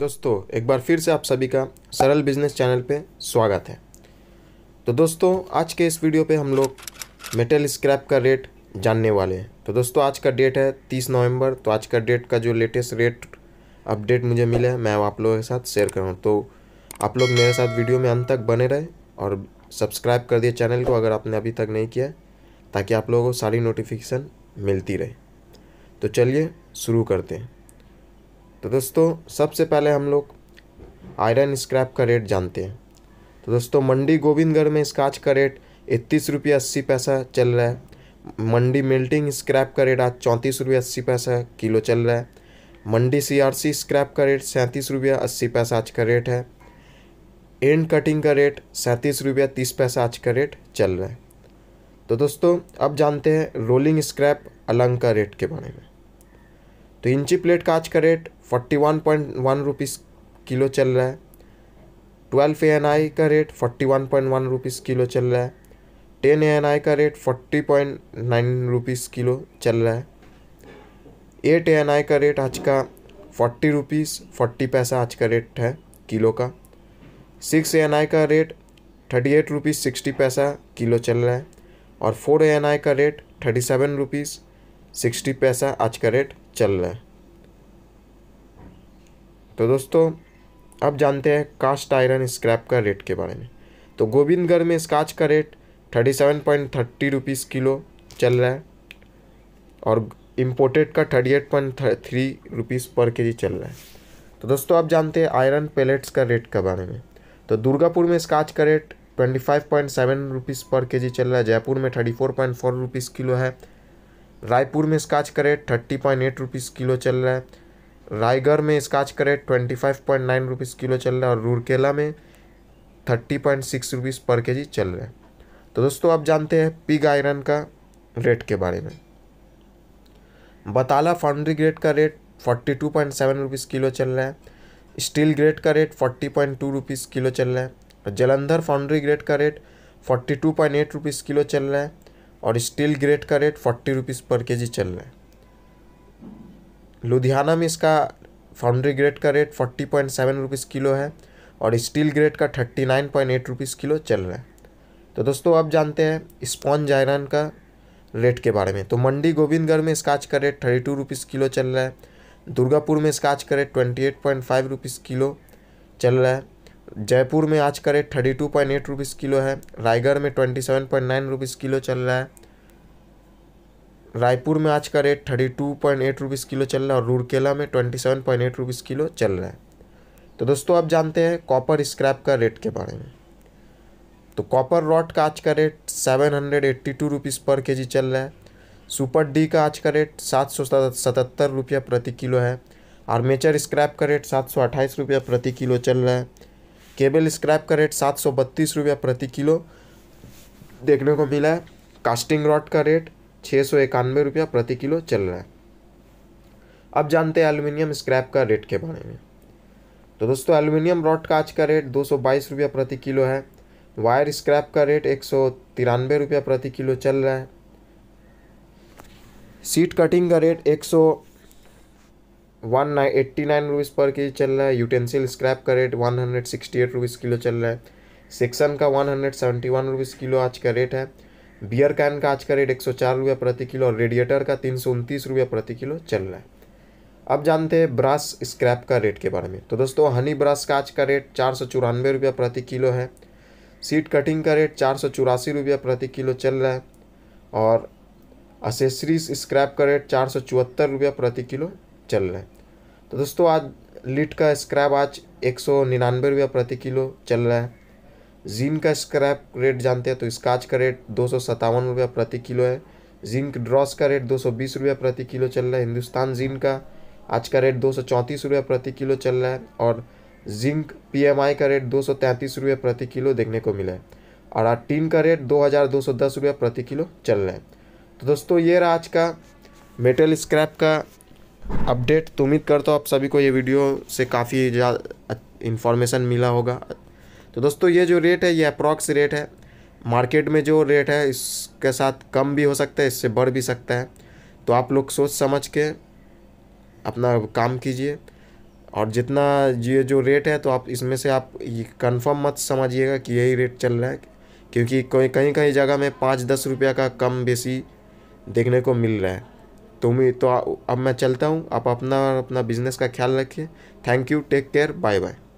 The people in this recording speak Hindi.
दोस्तों एक बार फिर से आप सभी का सरल बिजनेस चैनल पे स्वागत है तो दोस्तों आज के इस वीडियो पे हम लोग मेटल स्क्रैप का रेट जानने वाले हैं तो दोस्तों आज का डेट है 30 नवंबर तो आज का डेट का जो लेटेस्ट रेट अपडेट मुझे मिला है मैं आप लोगों के साथ शेयर करूँ तो आप लोग मेरे साथ वीडियो में अंत तक बने रहे और सब्सक्राइब कर दिए चैनल को अगर आपने अभी तक नहीं किया ताकि आप लोगों को सारी नोटिफिकेशन मिलती रहे तो चलिए शुरू करते हैं तो दोस्तों सबसे पहले हम लोग आयरन स्क्रैप का रेट जानते हैं तो दोस्तों मंडी गोविंदगढ़ में इसका आज का रेट इकतीस रुपये अस्सी पैसा चल रहा है मंडी मेल्टिंग स्क्रैप का रेट आज चौंतीस रुपये अस्सी पैसा किलो चल रहा है मंडी सीआरसी स्क्रैप का रेट सैंतीस रुपये अस्सी पैसा आज का रेट है एंड कटिंग का रेट सैंतीस रुपया तीस पैसा आज का रेट चल रहा है तो दोस्तों अब जानते हैं रोलिंग स्क्रैप अलंग का रेट के बारे में तो इंची प्लेट का आज का rate forty one point one rupees kilo चल रहा है ट्वेल्व ए एन आई का rate forty one point one rupees kilo चल रहा है टेन ए एन आई का rate forty point nine rupees kilo चल रहा है एट ए एन आई का रेट आज का फोर्टी रुपीज़ फोर्टी पैसा आज का रेट है किलो का सिक्स ए एन आई का rate thirty eight rupees sixty पैसा किलो चल रहा है और फोर ए एन आई का rate thirty seven rupees sixty पैसा आज का रेट चल रहा है तो दोस्तों अब जानते हैं कास्ट आयरन स्क्रैप का रेट के बारे में तो गोविंदगढ़ में स्काच का rate thirty seven point thirty rupees kilo चल रहा है और इम्पोर्टेड का thirty eight point three rupees per K G चल रहा है तो दोस्तों आप जानते हैं आयरन पेलेट्स का रेट के बारे में तो दुर्गापुर में स्काच का rate twenty five point seven rupees per K G चल रहा है जयपुर में thirty four point four rupees kilo है रायपुर में स्काच का rate thirty point eight rupees kilo चल रहा है रायगढ़ में स्काच का rate twenty five point nine rupees kilo चल रहा है और रूरकेला में thirty point six rupees per K G चल रहा है तो दोस्तों आप जानते हैं पिग आयरन का रेट के बारे में बताला फाउंड्री ग्रेड का rate forty two point seven rupees kilo चल रहा है स्टील ग्रेड का rate forty point two rupees kilo चल रहा है जलंधर फाउंड्री ग्रेड का rate forty two point eight rupees kilo चल रहा है और स्टील ग्रेड का rate forty rupees per K G चल रहा है लुधियाना में इसका फाउंड्री ग्रेड का rate forty point seven rupees kilo है और स्टील ग्रेड का thirty nine point eight rupees kilo चल रहा है तो दोस्तों आप जानते हैं स्पॉन्ज आयरन का रेट के बारे में तो मंडी गोविंदगढ़ में स्काच का rate thirty two rupees kilo चल रहा है दुर्गापुर में स्काच का rate twenty eight point five rupees kilo चल रहा है जयपुर में आज का rate thirty two point eight rupees kilo है रायगढ़ में twenty seven point nine rupees kilo चल रहा है रायपुर में आज का rate thirty two point eight rupees kilo चल रहा है और रूरकेला में twenty seven point eight rupees kilo चल रहा है तो दोस्तों आप जानते हैं कॉपर स्क्रैप का रेट के बारे में तो कॉपर रॉड का आज का rate seven hundred eighty two rupees per K G चल रहा है सुपर डी का आज का रेट सात सौ सतहत्तर रुपया प्रति किलो है आर्मेचर स्क्रैप का रेट सात सौ अट्ठाईस रुपया प्रति किलो चल रहा है केबल स्क्रैप का रेट सात सौ बत्तीस रुपया प्रति किलो देखने को मिला है कास्टिंग रॉड का रेट छः सौ इक्यानवे रुपया प्रति किलो चल रहा है अब जानते हैं एल्युमिनियम स्क्रैप का रेट के बारे में तो दोस्तों एल्यूमिनियम रॉड का आज का रेट दो सौ बाईस रुपया प्रति किलो है वायर स्क्रैप का रेट एक सौ तिरानवे रुपया प्रति किलो चल रहा है सीट कटिंग का रेट एक सौ one nine eighty nine rupees per K G चल रहा है यूटेंसिल स्क्रैप का rate one hundred sixty eight rupees kilo चल रहा है सेक्शन का one hundred seventy one rupees kilo आज का रेट है बियर कैन का आज का रेट एक सौ चार रुपये प्रति किलो और रेडिएटर का तीन सौ उनतीस रुपये प्रति किलो चल रहा है अब जानते हैं ब्रास स्क्रैप का रेट के बारे में तो दोस्तों हनी ब्रास का आज का रेट चार सौ चौरानवे रुपये प्रति किलो है सीट कटिंग का रेट चार सौ चौरासी रुपये प्रति किलो चल रहा है और असेसरीज स्क्रैप का रेट चार सौ चौहत्तर रुपये प्रति किलो चल रहा है तो दोस्तों आज लीट का स्क्रैप आज एक सौ निन्यानवे रुपया प्रति किलो चल रहा है जिंक का स्क्रैप रेट जानते हैं तो स्काच का रेट दो सौ सत्तावन रुपया प्रति किलो है जिंक ड्रॉस का रेट दो सौ बीस रुपया प्रति किलो चल रहा है हिंदुस्तान जिंक का आज का रेट दो सौ चौंतीस रुपया प्रति किलो चल रहा है और जिंक पीएमआई का रेट दो सौ तैंतीस रुपया प्रति किलो देखने को मिला है और आज टीन का रेट दो हज़ार दो सौ दस रुपया प्रति किलो चल रहा है तो दोस्तों ये रहा आज का मेटल स्क्रैप का अपडेट तो उम्मीद करता हूँ आप सभी को ये वीडियो से काफ़ी ज़्यादा इन्फॉर्मेशन मिला होगा तो दोस्तों ये जो रेट है ये अप्रॉक्स रेट है मार्केट में जो रेट है इसके साथ कम भी हो सकता है इससे बढ़ भी सकता है तो आप लोग सोच समझ के अपना काम कीजिए और जितना ये जो रेट है तो आप इसमें से आप ये कन्फर्म मत समझिएगा कि यही रेट चल रहा है क्योंकि कोई कहीं कहीं जगह में पाँच दस रुपया का कम बेसी देखने को मिल रहा है तो मैं तो अब मैं चलता हूँ आप अपना अपना बिजनेस का ख्याल रखिए thank you take care bye bye